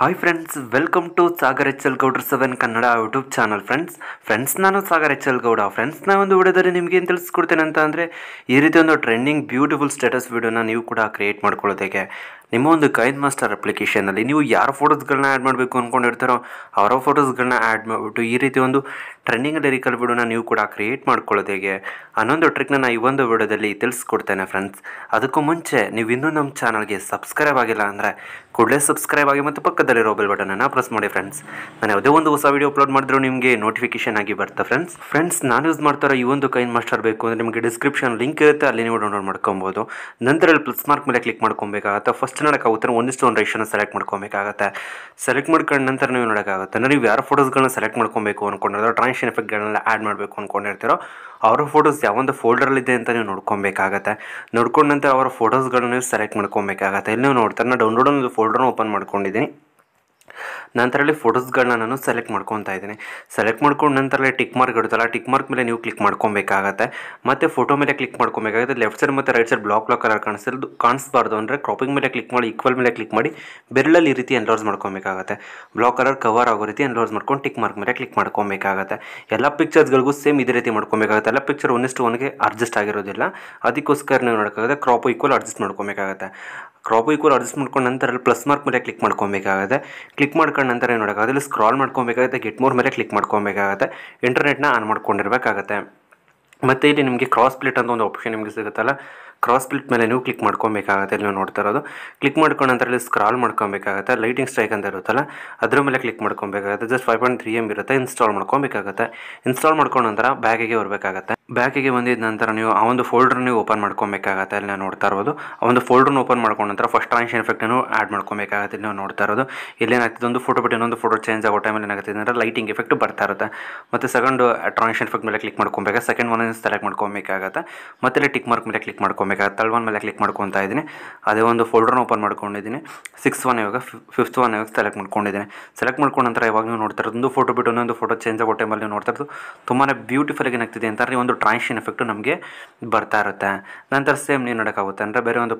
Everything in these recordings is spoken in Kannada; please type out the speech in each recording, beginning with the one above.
hi friends welcome to Sagar H L Gowdra seven Kannada YouTube channel friends friends ನಾನು Sagar H L Gowda friends ನಾನು ಒಂದು ವಿಡಿಯೋದಲ್ಲಿ ನಿಮಗೆ ಏನು ತಿಳಿಸ್ಕೊಡ್ತೇನೆ ಅಂತ ಅಂದರೆ ಈ ರೀತಿ ಒಂದು ಟ್ರೆಂಡಿಂಗ್ ಬ್ಯೂಟಿಫುಲ್ ಸ್ಟೇಟಸ್ ವೀಡಿಯೋನ ನೀವು ಕೂಡ ಕ್ರಿಯೇಟ್ ಮಾಡ್ಕೊಳ್ಳೋದಕ್ಕೆ ನಿಮ್ಮ ಒಂದು ಕೈನ್ ಮಾಸ್ಟರ್ ಅಪ್ಲಿಕೇಶನಲ್ಲಿ ನೀವು ಯಾರ ಫೋಟೋಸ್ಗಳನ್ನ ಆ್ಯಡ್ ಮಾಡಬೇಕು ಅಂದ್ಕೊಂಡಿರ್ತಾರೋ ಅವರ ಫೋಟೋಸ್ಗಳನ್ನ ಆ್ಯಡ್ ಮಾಡಿಬಿಟ್ಟು ಈ ರೀತಿ ಒಂದು ಟ್ರೆಂಡಿಂಗ್ ಲಿರಿಕಲ್ ವಿಡಿಯೋನ ನೀವು ಕೂಡ ಕ್ರಿಯೇಟ್ ಮಾಡ್ಕೊಳ್ಳೋದು ಹೇಗೆ ಅನ್ನೊಂದು ಟ್ರಿಕ್ನ ನಾನು ಈ ಒಂದು ವಿಡಿಯೋದಲ್ಲಿ ತಿಳಿಸ್ಕೊಡ್ತೇನೆ ಫ್ರೆಂಡ್ಸ್ ಅದಕ್ಕೂ ಮುಂಚೆ ನೀವು ಇನ್ನೂ ನಮ್ಮ ಚಾನಲ್ಗೆ ಸಬ್ಸ್ಕ್ರೈಬ್ ಆಗಿಲ್ಲ ಅಂದರೆ ಕೂಡಲೇ ಸಬ್ಸ್ಕ್ರೈಬ್ ಆಗಿ ಮತ್ತು ಪಕ್ಕದಲ್ಲಿರೋ ಬೆಲ್ ಬಟನನ್ನು ಪ್ರೆಸ್ ಮಾಡಿ ಫ್ರೆಂಡ್ಸ್ ನಾನು ಯಾವುದೇ ಒಂದು ಹೊಸ ವೀಡಿಯೋ ಅಪ್ಲೋಡ್ ಮಾಡಿದ್ರು ನಿಮಗೆ ನೋಟಿಫಿಕೇಶನ್ ಆಗಿ ಬರ್ತಾ ಫ್ರೆಂಡ್ಸ್ ಫ್ರೆಂಡ್ಸ್ ನಾನು ಯೂಸ್ ಮಾಡ್ತಾರೆ ಈ ಒಂದು ಕೈನ್ ಮಾಸ್ಟರ್ ಬೇಕು ಅಂದರೆ ನಿಮಗೆ ಡಿಸ್ಕ್ರಿಪ್ಷನ್ ಲಿಂಕ್ ಇರುತ್ತೆ ಅಲ್ಲಿ ನೀವು ಡೌನ್ಲೋಡ್ ಮಾಡ್ಕೊಬೋದು ನಂತರ ಅಲ್ಲಿ ಪ್ಲಸ್ ಮಾರ್ಕ್ ಮೇಲೆ ಕ್ಲಿಕ್ ಮಾಡ್ಕೊಬೇಕಾಗತ್ತೆ ಫಸ್ಟ್ ಜನ ಒಂದಿಷ್ಟು ಒಂದು ರೇಷನ್ನ ಸೆಲೆಕ್ಟ್ ಮಾಡ್ಕೊಬೇಕಾಗುತ್ತೆ ಸೆಲೆಕ್ಟ್ ಮಾಡ್ಕೊಂಡ ನಂತರ ನೀವು ನೋಡೋಕ್ಕಾಗುತ್ತೆ ನೀವು ಯಾರ ಫೋಟೋಸ್ಗಳನ್ನ ಸೆಲೆಕ್ಟ್ ಮಾಡ್ಕೊಬೇಕು ಅಂದ್ಕೊಂಡಿರೋ ಎಫೆಕ್ಟ್ ಎಫೆಕ್ಟ್ಗಳನ್ನೆಲ್ಲ ಆ್ಯಡ್ ಮಾಡಬೇಕು ಅಂದ್ಕೊಂಡಿರ್ತೀರೋ ಅವರ ಫೋಟೋಸ್ ಯಾವೊಂದು ಫೋಲ್ಡರಲ್ಲಿದೆ ಅಂತ ನೀವು ನೋಡ್ಕೊಬೇಕಾಗತ್ತೆ ನೋಡ್ಕೊಂಡ ನಂತರ ಅವರ ಫೋಟೋಸ್ಗಳನ್ನ ನೀವು ಸೆಲೆಕ್ಟ್ ಮಾಡ್ಕೊಬೇಕಾಗತ್ತೆ ಇಲ್ಲಿ ನೀವು ನೋಡ್ತಾರೆ ನಾನು ಡೌನ್ಲೋಡ್ ಒಂದು ಫೋಲ್ಡರ್ನ ಓಪನ್ ಮಾಡ್ಕೊಂಡಿದ್ದೀನಿ ನಂತರಲ್ಲಿ ಫೋಟೋಸ್ಗಳನ್ನ ನಾನು ಸೆಲೆಕ್ಟ್ ಮಾಡ್ಕೊತಾ ಇದ್ದೀನಿ ಸೆಲೆಕ್ಟ್ ಮಾಡ್ಕೊಂಡು ನಂತರ ಟಿಕ್ ಮಾರ್ಕ್ ಇಡುತ್ತಲ್ಲ ಟಿಕ್ ಮಾರ್ಕ್ ಮೇಲೆ ನೀವು ಕ್ಲಿಕ್ ಮಾಡ್ಕೊಬೇಕಾಗತ್ತೆ ಮತ್ತು ಫೋಟೋ ಮೇಲೆ ಕ್ಲಿಕ್ ಮಾಡ್ಕೊಬೇಕಾಗುತ್ತೆ ಲೆಫ್ಟ್ ಸೈಡ್ ಮತ್ತು right side black black colour ಕಾಣಿಸಿರೋದು ಕಾಣಿಸ್ಬಾರ್ದು ಅಂದರೆ ಕ್ರಾಪಿಂಗ್ ಮೇಲೆ ಕ್ಲಿಕ್ ಮಾಡಿ ಈಕ್ವಲ್ ಮೇಲೆ ಕ್ಲಿಕ್ ಮಾಡಿ ಬೆರಳಲ್ಲಿ ಈ ರೀತಿ ಎನ್ಲೋಸ್ ಮಾಡ್ಕೊಬೇಕಾಗತ್ತೆ ಬ್ಲಾಕ್ ಕಲರ್ ಕವರ್ ಆಗೋ ರೀತಿ ಎನ್ಲೋಸ್ ಮಾಡ್ಕೊಂಡು ಟಿಕ್ ಮಾರ್ಕ್ ಮೇಲೆ ಕ್ಲಿಕ್ ಮಾಡ್ಕೊಬೇಕಾಗತ್ತೆ ಎಲ್ಲ ಪಿಕ್ಚರ್ಸ್ಗಳಿಗೂ ಸೇಮ್ ಇದೇ ರೀತಿ ಮಾಡ್ಕೊಬೇಕಾಗುತ್ತೆ ಎಲ್ಲ ಪಿಕ್ಚರ್ ಒಂದಿಷ್ಟು ಒನ್ಗೆ ಅಡ್ಜಸ್ಟ್ ಆಗಿರೋದಿಲ್ಲ ಅದಕ್ಕೋಸ್ಕರ ನೀವು ನೋಡೋಕ್ಕಾಗುತ್ತೆ ಕ್ರಾಪ್ ಈಕ್ವಲ್ ಅಡ್ಜಸ್ಟ್ ಮಾಡ್ಕೊಬೇಕಾಗತ್ತೆ ಕ್ರಾಪ್ ಈಕ್ವಲ್ ಅಡ್ಜಸ್ಟ್ ಮಾಡ್ಕೊಂಡು ನಂತರ ಪ್ಲಸ್ ಮಾರ್ಕ್ ಮೇಲೆ ಕ್ಲಿಕ್ ಮಾಡ್ಕೊಬೇಕಾಗುತ್ತೆ ಕ್ಲಿಕ್ ಕ್ಲಿಕ್ ಮಾಡ್ಕೊಂಡು ನಂತರ ಏನು ಮಾಡೋಕ್ಕಾಗಲ್ಲ ಸ್ಕ್ರಾಲ್ ಮಾಡ್ಕೊಬೇಕಾಗುತ್ತೆ ಗೆಟ್ ಮೋರ್ ಮೇಲೆ ಕ್ಲಿಕ್ ಮಾಡ್ಕೊಬೇಕಾಗುತ್ತೆ ಇಂಟರ್ನೆಟ್ನ ಆನ್ ಮಾಡ್ಕೊಂಡಿರಬೇಕಾಗತ್ತೆ ಮತ್ತು ಇಲ್ಲಿ ನಿಮಗೆ ಕ್ರಾಸ್ ಪ್ಲೇಟ್ ಅಂತ ಒಂದು ಆಪ್ಷನ್ ನಿಮಗೆ ಸಿಗುತ್ತಲ್ಲ ಕ್ರಾಸ್ ಬಿಲ್ಟ್ ಮೇಲೆ ನೀವು ಕ್ಲಿಕ್ ಮಾಡ್ಕೊಬೇಕಾಗುತ್ತೆ ನೀವು ನೋಡ್ತಾ ಇರೋದು ಕ್ಲಿಕ್ ಮಾಡ್ಕೊಂಡು ಅಂತರಲ್ಲಿ ಸ್ಕ್ರಾಲ್ ಮಾಡ್ಕೊಬೇಕಾಗುತ್ತೆ ಲೈಟಿಂಗ್ ಸ್ಟ್ರೈಕ್ ಅಂತ ಇರುತ್ತಲ್ಲ ಅದ್ರ ಮೇಲೆ ಕ್ಲಿಕ್ ಮಾಡ್ಕೊಬೇಕಾಗುತ್ತೆ just five point three M ಇರುತ್ತೆ ಇನ್ಸ್ಟಾಲ್ ಮಾಡ್ಕೊಬೇಕಾಗುತ್ತೆ ಇನ್ಸ್ಟಾಲ್ ಮಾಡ್ಕೊಂಡು ನಂತರ ಬ್ಯಾಗಿಗೆ ಬರಬೇಕಾಗುತ್ತೆ ಬ್ಯಾಗಿಗೆ ಬಂದಿದ ನಂತರ ನೀವು ಆ ಒಂದು ಫೋಲ್ಡರ್ ನೀವು ಓಪನ್ ಮಾಡ್ಕೊಬೇಕಾಗತ್ತೆ ಅಲ್ಲಿ ನಾವು ನೋಡ್ತಾ ಇರೋದು ಆ ಒಂದು ಫೋಲ್ಡರ್ನ ಓಪನ್ ಮಾಡ್ಕೊಂಡು ನಂತರ ಫಸ್ಟ್ ಟ್ರಾನ್ಷನ್ ಎಫೆಕ್ಟನ್ನು ಆ್ಯಡ್ ಮಾಡ್ಕೊಬೇಕಾಗತ್ತೆ ಇಲ್ಲಿ ನಾವು ನೋಡ್ತಾ ಇರೋದು ಇಲ್ಲೇನಾಗ್ತದೆ ಒಂದು ಫೋಟೋ ಬಿಟ್ಟು ಇನ್ನೊಂದು ಫೋಟೋ ಚೇಂಜ್ ಆಗೋ ಟೈಮಲ್ಲಿ ಏನಾಗುತ್ತೆ ಅಂದರೆ ಲೈಟಿಂಗ್ ಎಫೆಕ್ಟ್ ಬರ್ತಾ ಇರುತ್ತೆ ಮತ್ತು ಸೆಕೆಂಡ್ ಟ್ರಾನ್ಸಿಷನ್ ಎಫೆಕ್ಟ್ ಮೇಲೆ ಕ್ಲಿಕ್ ಮಾಡ್ಕೊಬೇಕಾ ಸೆಕೆಂಡ್ ಒನ್ ಸೆಲೆಕ್ಟ್ ಮಾಡ್ಕೊಬೇಕಾಗತ್ತೆ ಮತ್ತೆ ಟಿಕ್ ಮಾರ್ಕ್ ಮೇಲೆ ಕ್ಲಿಕ್ ಮಾಡ್ಕೊಬೇಕು ಆಮೇಲೆ ತರ್ಡ್ ಒನ್ ಮೇಲೆ ಕ್ಲಿಕ್ ಮಾಡ್ಕೊತ ಇದ್ದೀನಿ ಅದೇ ಒಂದು ಫೋಲ್ಡರ್ನ ಓಪನ್ ಮಾಡ್ಕೊಂಡಿದ್ದೀನಿ ಸಿಕ್ಸ್ ಒನ್ ಇವಾಗ ಫಿಫ್ತ್ ಒನ್ ಇವಾಗ ಸೆಲೆಕ್ಟ್ ಮಾಡ್ಕೊಂಡಿದ್ದೀನಿ ಸೆಲೆಕ್ಟ್ ಮಾಡ್ಕೊಂಡ ನಂತರ ಇವಾಗ ನೀವು ನೋಡ್ತಾ ಇರೋದು ಫೋಟೋ ಬಿಟ್ಟು ಒಂದೊಂದು ಫೋಟೋ ಚೇಂಜ್ ಆಗೋ ಟೈಮಲ್ಲಿ ನೀವು ನೋಡ್ತಾ ಇರೋದು ತುಂಬಾ ಬ್ಯೂಟಿಫುಲ್ ಆಗಿ ಏನಾಗ್ತಿದೆ ಅಂತಾರೆ ಒಂದು ಟ್ರಾನ್ಷನ್ ಎಫೆಕ್ಟು ನಮಗೆ ಬರ್ತಾ ಇರುತ್ತೆ ನಂತರ ಸೇಮ್ ನೀವು ನೋಡೋಕ್ಕಾಗುತ್ತೆ ಅಂದರೆ ಬೇರೆ ಒಂದು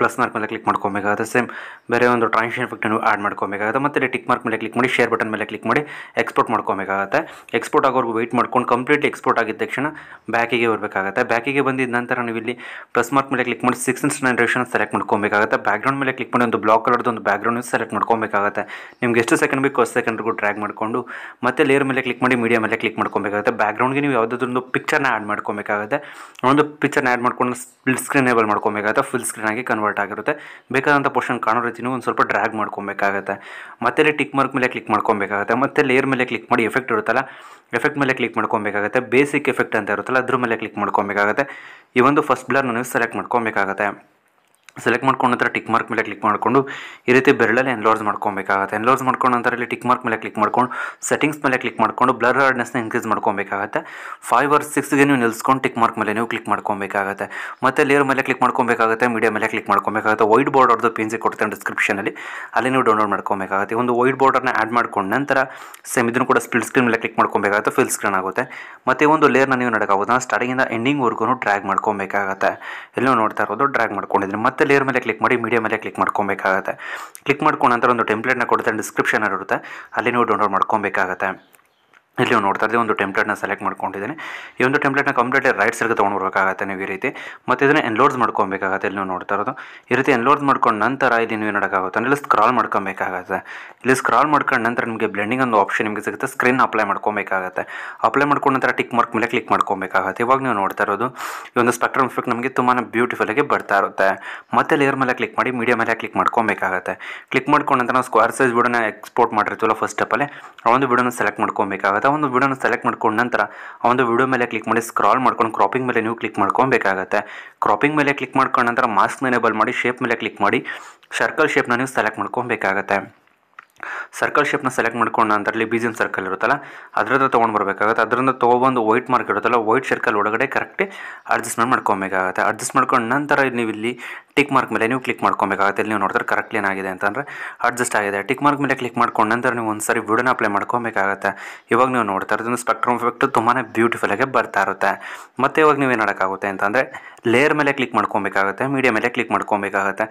ಪ್ಲಸ್ ಮಾರ್ಕ್ ಮೇಲೆ ಕ್ಲಿಕ್ ಮಾಡ್ಕೊಬೇಕಾಗುತ್ತೆ ಸೇಮ್ ಬೇರೆ ಒಂದು ಟ್ರಾನ್ಸಾಕ್ಷನ್ ಎಫೆಕ್ಟ್ ನೀವು ಆ್ಯಡ್ ಮಾಡ್ಕೊಬೇಕಾಗುತ್ತೆ ಮತ್ತೆ ಇಲ್ಲಿ ಟಿಕ್ ಮಾರ್ಕ್ ಮೇಲೆ ಕ್ಲಿಕ್ ಮಾಡಿ ಶೇರ್ ಬಟನ್ ಮೇಲೆ ಕ್ಲಿಕ್ ಮಾಡಿ ಎಕ್ಸ್ಪೋರ್ಟ್ ಮಾಡ್ಕೊಬೇಕಾಗುತ್ತೆ ಎಕ್ಸ್ಪೋರ್ಟ್ ಆಗೋರ್ಗು ವೆಯ್ಟ್ ಮಾಡ್ಕೊಂಡು ಕಂಪ್ಲೀಟ್ಲಿ ಎಕ್ಸ್ಪೋರ್ಟ್ ಆಗಿದ್ದ ತಕ್ಷಣ ಬ್ಯಾಕಿಗೆ ಬರಬೇಕಾಗುತ್ತೆ ಬ್ಯಾಕಿಗೆ ಬಂದಿದ ನಂತರ ನೀವು ಇಲ್ಲಿ ಪ್ಲಸ್ ಮಾರ್ಕ್ ಮೇಲೆ ಕ್ಲಿಕ್ ಮಾಡಿ ಸಿಕ್ಸ್ ಇಂಸ್ ರೇಷನ್ ಸೆಲೆಕ್ಟ್ ಮಾಡ್ಕೊಬೇಕಾಗುತ್ತೆ ಬ್ಯಾಕ್ಗ್ರೌಂಡ್ ಮೇಲೆ ಕ್ಲಿಕ್ ಮಾಡಿ ಒಂದು ಬ್ಲಾಕ್ ಕಲರ್ದು ಒಂದು ಬ್ಯಾಕ್ಗ್ರೌಂಡ್ ಸೆಲೆಕ್ಟ್ ಮಾಡ್ಕೊಬೇಕಾಗುತ್ತೆ ನಿಮ್ಗೆ ಎಷ್ಟು ಸೆಕೆಂಡ್ ಬೇಕು ಅಷ್ಟು ಸೆಕೆಂಡ್ಗೂ ಡ್ರ್ಯಾಗ್ ಮಾಡಿಕೊಂಡು ಮತ್ತೆ ಲೇರ್ ಮೇಲೆ ಕ್ಲಿಕ್ ಮಾಡಿ ಮೀಡಿಯಾ ಮೇಲೆ ಕ್ಲಿಕ್ ಮಾಡ್ಕೊಬೇಕಾಗುತ್ತೆ ಬ್ಯಾಕ್ಗ್ರೌಂಡ್ಗೆ ನೀವು ಯಾವುದಾದ್ರೊಂದು ಪಿಕ್ಚರ್ನ ಆ್ಯಡ್ ಮಾಡ್ಕೊಬೇಕಾಗುತ್ತೆ ಒಂದು ಪಿಕ್ಚರ್ನ ಆ್ಯಡ್ ಮಾಡ್ಕೊಂಡು ಸ್ಪ್ಲಿಟ್ ಸ್ಕ್ರೀನ್ ಏಬಲ್ ಮಾಡ್ಕೊಬೇಕಾಗುತ್ತೆ ಫುಲ್ ಸ್ಕ್ರೀನ್ ಆಗಿ ಕನ್ವರ್ಟ್ ಕನ್ವರ್ಟ್ ಆಗಿರುತ್ತೆ ಬೇಕಾದಂಥ ಪೋರ್ಷನ್ ಕಾಣೋ ರೀತಿನೂ ಒಂದು ಸ್ವಲ್ಪ ಡ್ರ್ಯಾಗ್ ಮಾಡ್ಕೊಬೇಕಾಗುತ್ತೆ ಮತ್ತೆ ಇಲ್ಲಿ ಟಿಕ್ ಮಾರ್ಕ್ ಮೇಲೆ ಕ್ಲಿಕ್ ಮಾಡ್ಕೊಬೇಕಾಗುತ್ತೆ ಮತ್ತೆ ಲೇಯರ್ ಮೇಲೆ ಕ್ಲಿಕ್ ಮಾಡಿ ಎಫೆಕ್ಟ್ ಇರುತ್ತಲ್ಲ ಎಫೆಕ್ಟ್ ಮೇಲೆ ಕ್ಲಿಕ್ ಮಾಡ್ಕೊಬೇಕಾಗುತ್ತೆ ಬೇಸಿಕ್ ಎಫೆಕ್ಟ್ ಅಂತ ಇರುತ್ತಲ್ಲ ಅದ್ರ ಮೇಲೆ ಕ್ಲಿಕ್ ಮಾಡ್ಕೊಬೇಕಾಗುತ್ತೆ ಈ ಒಂದು ಫಸ್ಟ್ ಬ್ಲರ್ ನೀವು ಸೆಲೆಕ್ಟ್ ಮಾಡ್ಕೊಬೇಕಾಗುತ್ತೆ ಸೆಲೆಕ್ಟ್ ಮಾಡ್ಕೊಂಡ ನಂತರ ಟಿಕ್ ಮಾರ್ಕ್ ಮೇಲೆ ಕ್ಲಿಕ್ ಮಾಡಿಕೊಂಡು ಈ ರೀತಿ ಬೆರಳಲ್ಲಿ ಎನ್ಲಾರ್ಜ್ ಮಾಡ್ಕೊಬೇಕಾಗುತ್ತೆ ಎನ್ಲಾರ್ಜ್ ಮಾಡ್ಕೊಂಡು ನಂತರ ಇಲ್ಲಿ ಟಿಕ್ ಮಾರ್ಕ್ ಮೇಲೆ ಕ್ಲಿಕ್ ಮಾಡ್ಕೊಂಡು ಸೆಟ್ಟಿಂಗ್ಸ್ ಮೇಲೆ ಕ್ಲಿಕ್ ಮಾಡ್ಕೊಂಡು ಬ್ಲರ್ ಹಾರ್ಡ್ನೆಸ್ನ ಇನ್ಕ್ರೀಸ್ ಮಾಡ್ಕೊಬೇಕಾಗುತ್ತೆ ಫೈವ್ ಅವರ್ ಸಿಕ್ಸ್ಗೆ ನೀವು ನಿಲ್ಸ್ಕೊಂಡು ಟಿಕ್ ಮಾರ್ಕ್ ಮೇಲೆ ನೀವು ಕ್ಲಿಕ್ ಮಾಡ್ಕೊಬೇಕಾಗುತ್ತೆ ಮತ್ತೆ ಲೇಯರ್ ಮೇಲೆ ಕ್ಲಿಕ್ ಮಾಡ್ಕೊಬೇಕಾಗುತ್ತೆ ಮೀಡಿಯಾ ಮೇಲೆ ಕ್ಲಿಕ್ ಮಾಡ್ಕೊಬೇಕಾಗುತ್ತೆ ವೈಟ್ ಬೋರ್ಡ್ ಅವ್ರದ್ದು ಪಿ ಕೊಡ್ತಾರೆ ಕೊಡ್ತೇನೆ ಡಿಸ್ಕ್ರಿಪ್ಷನಲ್ಲಿ ಅಲ್ಲಿ ನೀವು ಡೌನ್ಲೋಡ್ ಮಾಡ್ಕೊಬೇಕಾಗುತ್ತೆ ಒಂದು ವೈಟ್ ಬಾರ್ಡರ್ನ ಆ್ಯಡ್ ಮಾಡ್ಕೊಂಡು ನಂತರ ಸೇಮ್ ಇದನ್ನು ಕೂಡ ಸ್ಪ್ಲಿಟ್ ಸ್ಕ್ರೀನ್ ಮೇಲೆ ಕ್ಲಿಕ್ ಮಾಡ್ಕೊಬೇಕಾಗುತ್ತೆ ಫಿಲ್ ಸ್ಕ್ರೀನ್ ಆಗುತ್ತೆ ಮತ್ತು ಒಂದು ಲೇರ್ನ ನೀವು ನಡಕಾಗುತ್ತೆ ಸ್ಟಾರ್ಟಿಂಗಿಂದ ಎಂಡಿಂಗ್ವರೆಗೂ ಡ್ರ್ಯಾಗ್ ಮಾಡ್ಕೊಬೇಕಾಗುತ್ತೆ ಎಲ್ಲೋ ನೋಡ್ತಾ ಇರೋದು ಡ್ರ್ಯಾಗ್ ಮಾಡ್ಕೊಂಡಿದ್ರೆ ಮತ್ತೆ ಮತ್ತೆ ಲೇಯರ್ ಮೇಲೆ ಕ್ಲಿಕ್ ಮಾಡಿ ಮೀಡಿಯಾ ಮೇಲೆ ಕ್ಲಿಕ್ ಮಾಡ್ಕೊಬೇಕಾಗುತ್ತೆ ಕ್ಲಿಕ್ ಮಾಡ್ಕೊಂಡ ನಂತರ ಒಂದು ಟೆಂಪ್ಲೇಟ್ನ ಕೊಡ್ತಾರೆ ಡಿಸ್ಕ್ರಿಪ್ಷನ್ ಇರುತ್ತೆ ಅಲ್ಲಿ ನೀವು ಡೌನ್ಲೋಡ್ ಮಾಡ್ಕೊಬೇಕಾಗತ್ತೆ ಇಲ್ಲಿ ನೀವು ನೋಡ್ತಾ ಇದ್ದೀವಿ ಒಂದು ಟೆಂಪ್ಲೆಟ್ನ ಸೆಲೆಕ್ಟ್ ಮಾಡ್ಕೊಂಡಿದ್ದೀನಿ ಈ ಒಂದು ಟೆಂಪ್ಲೇಟ್ನ ಕಂಪ್ಲೀಟ್ಲಿ ರೈಟ್ ಸೈಡ್ಗೆ ತೊಗೊಂಡು ಬರಬೇಕಾಗತ್ತೆ ನೀವು ಈ ರೀತಿ ಮತ್ತು ಇದನ್ನು ಎನ್ಲೋಡ್ಸ್ ಮಾಡ್ಕೊಬೇಕಾಗತ್ತೆ ಇಲ್ಲಿ ನೀವು ನೋಡ್ತಾ ಇರೋದು ಈ ರೀತಿ ಎನ್ಲೋಡ್ಸ್ ಮಾಡ್ಕೊಂಡು ನಂತರ ಇಲ್ಲಿ ನೀವು ಏನಾಗುತ್ತೆ ಅಂದರೆ ಸ್ಕ್ರಾಲ್ ಮಾಡ್ಕೊಬೇಕಾಗತ್ತೆ ಇಲ್ಲಿ ಸ್ಕ್ರಾಲ್ ಮಾಡ್ಕೊಂಡು ನಂತರ ನಿಮಗೆ ಬ್ಲೆಂಡಿಂಗ್ ಒಂದು ಆಪ್ಷನ್ ನಿಮಗೆ ಸಿಗುತ್ತೆ ಸ್ಕ್ರೀನ್ ಅಪ್ಲೈ ಮಾಡ್ಕೊಬೇಕಾಗತ್ತೆ ಅಪ್ಲೈ ಮಾಡ್ಕೊಂಡು ನಂತರ ಟಿಕ್ ಮಾರ್ಕ್ ಮೇಲೆ ಕ್ಲಿಕ್ ಮಾಡ್ಕೊಬೇಕಾಗತ್ತೆ ಇವಾಗ ನೀವು ನೋಡ್ತಾ ಇರೋದು ಈ ಒಂದು ಸ್ಪೆಕ್ಟ್ರಮ್ ಎಫೆಕ್ಟ್ ನಮಗೆ ತುಂಬಾ ಆಗಿ ಬರ್ತಾ ಇರುತ್ತೆ ಮತ್ತೆ ಲೇಯರ್ ಮೇಲೆ ಕ್ಲಿಕ್ ಮಾಡಿ ಮೀಡಿಯಾ ಮೇಲೆ ಕ್ಲಿಕ್ ಮಾಡ್ಕೊಬೇಕಾಗತ್ತೆ ಕ್ಲಿಕ್ ಮಾಡ್ಕೊಂಡು ನಂತರ ನಾವು ಸ್ಕ್ವಾರ್ ಸೈಜ್ ಬಿಡೋನ ಎಕ್ಸ್ಪೋರ್ಟ್ ಮಾಡಿರ್ತೀವಲ್ಲ ಫಸ್ಟ್ ಅಲ್ಲಿ ಆ ಒಂದು ಬಿಡೋನ ಸೆಲೆಕ್ಟ್ ಮಾಡ್ಕೊಬೇಕಾಗತ್ತೆ ಅಥವಾ ಒಂದು ವಿಡಿಯೋನ ಸೆಲೆಕ್ಟ್ ಮಾಡ್ಕೊಂಡ ನಂತರ ಆ ಒಂದು ವಿಡಿಯೋ ಮೇಲೆ ಕ್ಲಿಕ್ ಮಾಡಿ ಸ್ಕ್ರಾಲ್ ಮಾಡ್ಕೊಂಡು ಕ್ರಾಪಿಂಗ್ ಮೇಲೆ ನೀವು ಕ್ಲಿಕ್ ಮಾಡ್ಕೊಬೇಕಾಗತ್ತೆ ಕ್ರಾಪಿಂಗ್ ಮೇಲೆ ಕ್ಲಿಕ್ ಮಾಡ್ಕೊಂಡ ನಂತರ ಮಾಸ್ಕ್ ಎನೇಬಲ್ ಮಾಡಿ ಶೇಪ್ ಮೇಲೆ ಕ್ಲಿಕ್ ಮಾಡಿ ಸರ್ಕಲ್ ಶೇಪ್ನ ನೀವು ಸೆಲೆಕ್ಟ್ ಮಾಡ್ಕೊಬೇಕಾಗತ್ತೆ ಸರ್ಕಲ್ ಶೇಪ್ನ ಸೆಲೆಕ್ಟ್ ಮಾಡ್ಕೊಂಡ ನಂತರ ಇಲ್ಲಿ ಸರ್ಕಲ್ ಇರುತ್ತಲ್ಲ ಅದರಿಂದ ತೊಗೊಂಡು ಬರಬೇಕಾಗುತ್ತೆ ಅದರಿಂದ ತೊಗೊಬಂದು ವೈಟ್ ಮಾರ್ಕ್ ಇರುತ್ತಲ್ಲ ವೈಟ್ ಸರ್ಕಲ್ ಒಳಗಡೆ ಕರೆಕ್ಟ್ ಅಡ್ಜಸ್ಟ್ಮೆಂಟ್ ಮಾಡ್ಕೊಬೇಕಾಗುತ್ತೆ ಅಡ್ಜಸ್ಟ್ ಮಾಡ್ಕೊಂಡ ನಂತರ ನೀವು ಇಲ್ಲಿ ಟಿಕ್ ಮಾರ್ಕ್ ಮೇಲೆ ನೀವು ಕ್ಲಿಕ್ ಮಾಡ್ಕೊಬೇಕಾಗುತ್ತೆ ಇಲ್ಲಿ ನೀವು ನೋಡಿದ್ರೆ ಕರೆಕ್ಟ್ ಏನಾಗಿದೆ ಅಂತಂದರೆ ಅಡ್ಜಸ್ಟ್ ಆಗಿದೆ ಟಿಕ್ ಮಾರ್ಕ್ ಮೇಲೆ ಕ್ಲಿಕ್ ಮಾಡ್ಕೊಂಡು ನಂತರ ನೀವು ಒಂದು ಸಾರಿ ವಿಡಿಯೋನ ಅಪ್ಲೈ ಮಾಡ್ಕೊಬೇಕಾಗುತ್ತೆ ಇವಾಗ ನೀವು ನೋಡ್ತಾ ಇರೋದ್ರಿಂದ ಸ್ಪೆಕ್ಟ್ರಮ್ ಎಫೆಕ್ಟ್ ತುಂಬಾ ಆಗಿ ಬರ್ತಾ ಇರುತ್ತೆ ಮತ್ತು ಇವಾಗ ನೀವು ಮಾಡೋಕ್ಕಾಗುತ್ತೆ ಅಂತಂದರೆ ಲೇಯರ್ ಮೇಲೆ ಕ್ಲಿಕ್ ಮಾಡ್ಕೊಬೇಕಾಗುತ್ತೆ ಮೀಡಿಯಾ ಮೇಲೆ ಕ್ಲಿಕ್ ಮಾಡ್ಕೊಬೇಕಾಗುತ್ತೆ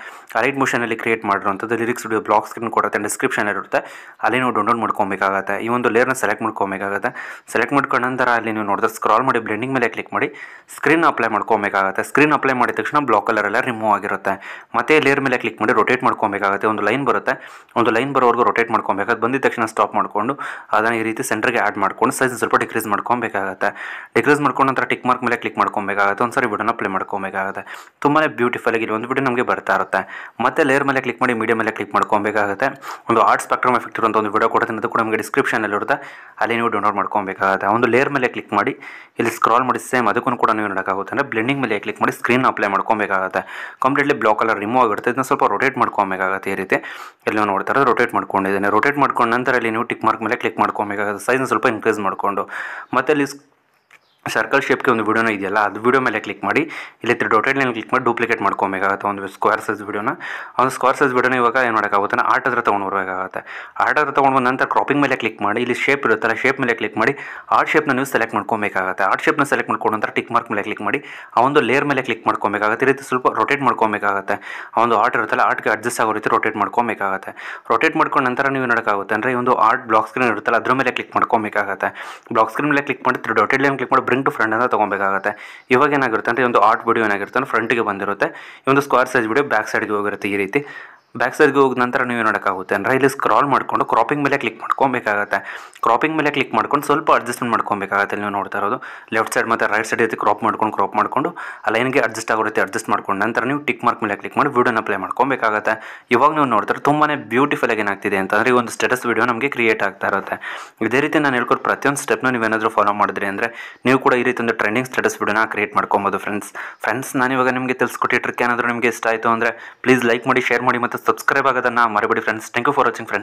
ಲೈಟ್ ಮೋಷನಲ್ಲಿ ಕ್ರಿಯೇಟ್ ಮಾಡಿರುವಂಥದ್ದು ಲಿರಿಕ್ಸ್ ವಿಡಿಯೋ ಬ್ಲಾಕ್ ಸ್ಕ್ರೀನ್ ಕೊಡುತ್ತೆ ಡಿಸ್ಕ್ರಿಪ್ಷನ್ ಇರುತ್ತೆ ಅಲ್ಲಿ ನೀವು ಡೌನ್ಲೋಡ್ ಮಾಡ್ಕೊಬೇಕಾಗುತ್ತೆ ಈ ಒಂದು ಲೇಯರ್ನ ಸೆಲೆಕ್ಟ್ ಮಾಡ್ಕೊಬೇಕಾಗುತ್ತೆ ಸೆಲೆಕ್ಟ್ ಮಾಡ್ಕೊಂಡ ನಂತರ ಅಲ್ಲಿ ನೀವು ನೋಡಿದ್ರೆ ಸ್ಕ್ರಾಲ್ ಮಾಡಿ ಬ್ಲೆಂಡಿಂಗ್ ಮೇಲೆ ಕ್ಲಿಕ್ ಮಾಡಿ ಸ್ಕ್ರೀನ್ ಅಪ್ಲೈ ಮಾಡ್ಕೊಬೇಕಾಗುತ್ತೆ ಸ್ಕ್ರೀನ್ ಅಪ್ಲೈ ಮಾಡಿದ ತಕ್ಷಣ ಬ್ಲಾಕ್ ಎಲ್ಲ ರಿಮೂವ್ ಆಗಿರುತ್ತೆ ಇರುತ್ತೆ ಮತ್ತೆ ಲೇರ್ ಮೇಲೆ ಕ್ಲಿಕ್ ಮಾಡಿ ರೊಟೇಟ್ ಮಾಡ್ಕೊಬೇಕಾಗುತ್ತೆ ಒಂದು ಲೈನ್ ಬರುತ್ತೆ ಒಂದು ಲೈನ್ ಬರೋವರೆಗೂ ರೊಟೇಟ್ ಮಾಡ್ಕೊಬೇಕಾಗುತ್ತೆ ಬಂದಿದ ತಕ್ಷಣ ಸ್ಟಾಪ್ ಮಾಡಿಕೊಂಡು ಅದನ್ನ ಈ ರೀತಿ ಸೆಂಟ್ರಿಗೆ ಆ್ಯಡ್ ಮಾಡ್ಕೊಂಡು ಸೈಜ್ ಸ್ವಲ್ಪ ಡಿಕ್ರೀಸ್ ಮಾಡ್ಕೊಬೇಕಾಗುತ್ತೆ ಡಿಕ್ರೀಸ್ ಮಾಡ್ಕೊಂಡು ನಂತರ ಟಿಕ್ ಮಾರ್ಕ್ ಮೇಲೆ ಕ್ಲಿಕ್ ಮಾಡ್ಕೊಬೇಕಾಗುತ್ತೆ ಒಂದು ಸಾರಿ ವಿಡಿಯೋನ ಪ್ಲೇ ಮಾಡ್ಕೊಬೇಕಾಗುತ್ತೆ ತುಂಬಾ ಬ್ಯೂಟಿಫುಲ್ ಆಗಿ ಒಂದು ವಿಡಿಯೋ ನಮಗೆ ಬರ್ತಾ ಇರುತ್ತೆ ಮತ್ತೆ ಲೇಯರ್ ಮೇಲೆ ಕ್ಲಿಕ್ ಮಾಡಿ ಮೀಡಿಯಾ ಮೇಲೆ ಕ್ಲಿಕ್ ಮಾಡ್ಕೊಬೇಕಾಗುತ್ತೆ ಒಂದು ಆರ್ಟ್ ಸ್ಪೆಕ್ಟ್ರಮ್ ಎಫೆಕ್ಟ್ ಇರುವಂಥ ಒಂದು ವಿಡಿಯೋ ಕೊಡ್ತೀನಿ ಅದು ಕೂಡ ನಮಗೆ ಅಲ್ಲಿ ಇರುತ್ತೆ ಅಲ್ಲಿ ನೀವು ಡೌನ್ಲೋಡ್ ಮಾಡ್ಕೊಬೇಕಾಗುತ್ತೆ ಒಂದು ಲೇರ್ ಮೇಲೆ ಕ್ಲಿಕ್ ಮಾಡಿ ಇಲ್ಲಿ ಸ್ಕ್ರಾಲ್ ಮಾಡಿ ಸೇಮ್ ಅದಕ್ಕೂ ಕೂಡ ನೀವು ನೋಡೋಕ್ಕಾಗುತ್ತೆ ಅಂದರೆ ಬ್ಲೆಂಡಿಂಗ್ ಮೇಲೆ ಕ್ಲಿಕ್ ಮಾಡಿ ಸ್ಕ್ರೀನ್ ಅಪ್ಲೈ ಮಾಡ್ಕೊಬೇಕಾಗುತ್ತೆ complete completely black colour remove ಆಗಿರುತ್ತೆ ಇದನ್ನ ಸ್ವಲ್ಪ ರೊಟೇಟ್ ಮಾಡ್ಕೊಬೇಕಾಗುತ್ತೆ ಈ ರೀತಿ ಎಲ್ಲ ನೋಡ್ತಾರೆ ರೊಟೇಟ್ ಮಾಡ್ಕೊಂಡಿದ್ದೇನೆ ರೊಟೇಟ್ ಮಾಡ್ಕೊಂಡು ನಂತರ ಇಲ್ಲಿ ನೀವು ಟಿಕ್ ಮಾರ್ಕ್ ಮೇಲೆ ಕ್ಲಿಕ್ ಮಾಡ್ಕೊಬೇಕಾಗುತ್ತೆ ಸೈಜ್ನ ಸ್ವಲ್ಪ ಇನ್ಕ್ರೀಸ್ ಮಾಡಿಕೊಂಡು ಮತ್ತೆ ಇಲ್ಲಿ ಸರ್ಕಲ್ ಶೇಪ್ಗೆ ಒಂದು ವೀಡಿಯೋನ ಇದೆಯಲ್ಲ ಅದು ವಿಡಿಯೋ ಮೇಲೆ ಕ್ಲಿಕ್ ಮಾಡಿ ಇಲ್ಲಿ ಡೊಟೆಡ್ ಲೈನ್ ಕ್ಲಿಕ್ ಮಾಡಿ ಡೂಪ್ಲಿಕೇಟ್ ಮಾಡ್ಕೊಬೇಕಾಗುತ್ತೆ ಒಂದು ಸ್ಕ್ವೇರ್ ಸೈಜ್ ವೀಡಿಯೋನ ಒಂದು ಸ್ಕ್ವೇರ್ ಸೈಜ್ ವೀಡಿಯೋನ ಇವಾಗ ಏನು ಮಾಡೋಕ್ಕಾಗುತ್ತೆ ನಾನು ಆರ್ಟ್ ಹತ್ರ ತೊಗೊಂಡು ಬರಬೇಕಾಗುತ್ತೆ ಆರ್ಟ್ ಹತ್ರ ತೊಗೊಂಡು ಬಂದ ನಂತರ ಕ್ರಾಪಿಂಗ್ ಮೇಲೆ ಕ್ಲಿಕ್ ಮಾಡಿ ಇಲ್ಲಿ ಶೇಪ್ ಇರುತ್ತಲ್ಲ ಶೇಪ್ ಮೇಲೆ ಕ್ಲಿಕ್ ಮಾಡಿ ಆರ್ಟ್ ಶೇಪ್ನ ನೀವು ಸೆಲೆಕ್ಟ್ ಮಾಡ್ಕೊಬೇಕಾಗುತ್ತೆ ಆರ್ಟ್ ಶೇಪ್ನ ಸೆಲೆಕ್ಟ್ ಮಾಡ್ಕೊಂಡು ನಂತರ ಟಿಕ್ ಮಾರ್ಕ್ ಮೇಲೆ ಕ್ಲಿಕ್ ಮಾಡಿ ಆ ಒಂದು ಲೇಯರ್ ಮೇಲೆ ಕ್ಲಿಕ್ ಮಾಡ್ಕೊಬೇಕಾಗುತ್ತೆ ಈ ರೀತಿ ಸ್ವಲ್ಪ ರೊಟೇಟ್ ಮಾಡ್ಕೊಬೇಕಾಗುತ್ತೆ ಆ ಒಂದು ಆರ್ಟ್ ಇರುತ್ತಲ್ಲ ಆರ್ಟ್ಗೆ ಅಡ್ಜಸ್ಟ್ ಆಗೋ ರೀತಿ ರೊಟೇಟ್ ಮಾಡ್ಕೊಬೇಕಾಗುತ್ತೆ ರೊಟೇಟ್ ಮಾಡ್ಕೊಂಡು ನಂತರ ನೀವು ನೋಡೋಕ್ಕಾಗುತ್ತೆ ಅಂದರೆ ಈ ಒಂದು ಆರ್ಟ್ ಬ್ಲಾಕ್ ಸ್ಕ್ರೀನ್ ಇರುತ್ತಲ್ಲ ಅದ್ರ ಮೇಲೆ ಕ್ಲಿಕ್ ಮಾಡ್ಕೊಬೇಕಾಗುತ್ತೆ ಬ್ಲಾಕ್ ಸ್ಕ್ರೀನ್ ಮೇಲೆ ಕ್ಲಿಕ್ ಮಾಡಿ ಡೊಟೆಡ್ ಕ್ಲಿಕ್ ಮಾಡಿ ಪ್ರಿಂಟ್ ಫ್ರಂಟ್ ಅಂತ ತಗೊಬೇಕಾಗುತ್ತೆ ಇವಾಗ ಏನಾಗಿರುತ್ತೆ ಅಂದ್ರೆ ಒಂದು ಆರ್ಟ್ ವಿಡಿಯೋ ಏನಾಗಿರುತ್ತೆ ಗೆ ಬಂದಿರುತ್ತೆ ಒಂದು ಸ್ಕ್ವಾರ್ ಸೈಜ್ ವಿಡಿಯೋ ಬ್ಯಾಕ್ ಸೈಡ್ಗೆ ಹೋಗಿರುತ್ತೆ ಈ ರೀತಿ ಬ್ಯಾಕ್ ಸೈಡ್ಗೆ ಹೋಗಿದ ನಂತರ ನೀವು ನೋಡೋಕ್ಕಾಗುತ್ತೆ ಅಂದರೆ ಇಲ್ಲಿ ಸ್ಕ್ರಾಲ್ ಮಾಡಿಕೊಂಡು ಕ್ರಾಪಿಂಗ್ ಮೇಲೆ ಕ್ಲಿಕ್ ಮಾಡ್ಕೊಬೇಕಾಗುತ್ತೆ ಕ್ರಾಪಿಂಗ್ ಮೇಲೆ ಕ್ಲಿಕ್ ಮಾಡ್ಕೊಂಡು ಸ್ವಲ್ಪ ಅಡ್ಜಸ್ಟ್ಮೆಂಟ್ ಮಾಡ್ಕೊಬೇಕಾಗುತ್ತೆ ನೀವು ನೋಡ್ತಾ ಇರೋದು ಲೆಫ್ಟ್ ಸೈಡ್ ಮತ್ತು ರೈಟ್ ಸೈಡ್ ರೀತಿ ಕ್ರಾಪ್ ಮಾಡ್ಕೊಂಡು ಕ್ರಾಪ್ ಮಾಡಿಕೊಂಡು ಲೈನ್ಗೆ ಅಡ್ಜಸ್ಟ್ ಆಗೋ ರೀತಿ ಅಡ್ಜಸ್ಟ್ ಮಾಡ್ಕೊಂಡು ನಂತರ ನೀವು ಟಿಕ್ ಮಾರ್ಕ್ ಮೇಲೆ ಕ್ಲಿಕ್ ಮಾಡಿ ವೀಡಿಯೋನ ಅಪ್ಲೈ ಮಾಡ್ಕೊಬೇಕಾಗುತ್ತೆ ಇವಾಗ ನೀವು ನೋಡ್ತಾರೆ ತುಂಬಾ ಬ್ಯೂಟಿಫುಲ್ ಆಗಿ ಏನಾಗ್ತಿದೆ ಅಂತಂದರೆ ಈ ಒಂದು ಸ್ಟೇಟಸ್ ವೀಡಿಯೋ ನಮಗೆ ಕ್ರಿಯೇಟ್ ಆಗ್ತಾ ಇರುತ್ತೆ ಇದೇ ರೀತಿ ನಾನು ಹೇಳ್ಕೊಟ್ಟು ಪ್ರತಿಯೊಂದು ಸ್ಟೆಪ್ನ ನೀವೇನಾದರೂ ಫಾಲೋ ಮಾಡಿದ್ರಿ ಅಂದರೆ ನೀವು ಕೂಡ ಈ ರೀತಿ ಒಂದು ಟ್ರೆಂಡಿಂಗ್ ಸ್ಟೇಟಸ್ ವಿಡಿಯೋನ ಕ್ರಿಯೇಟ್ ಮಾಡ್ಕೊಬೋದು ಫ್ರೆಂಡ್ಸ್ ಫ್ರೆಂಡ್ಸ್ ನಾನು ಇವಾಗ ನಿಮಗೆ ತಿಳಿಸ್ಕೊಟ್ಟಿಟ್ರಿಕ್ ಏನಾದರೂ ನಿಮಗೆ ಇಷ್ಟ ಆಯಿತು ಅಂದರೆ ಪ್ಲೀಸ್ ಲೈಕ್ ಮಾಡಿ ಶೇರ್ ಮಾಡಿ ಮತ್ತು ಸಬ್ಸ್ಕ್ರೈಬ್ ಆಗೋದನ್ನು ಮರಿಬೇಡಿ friends thank you for watching friends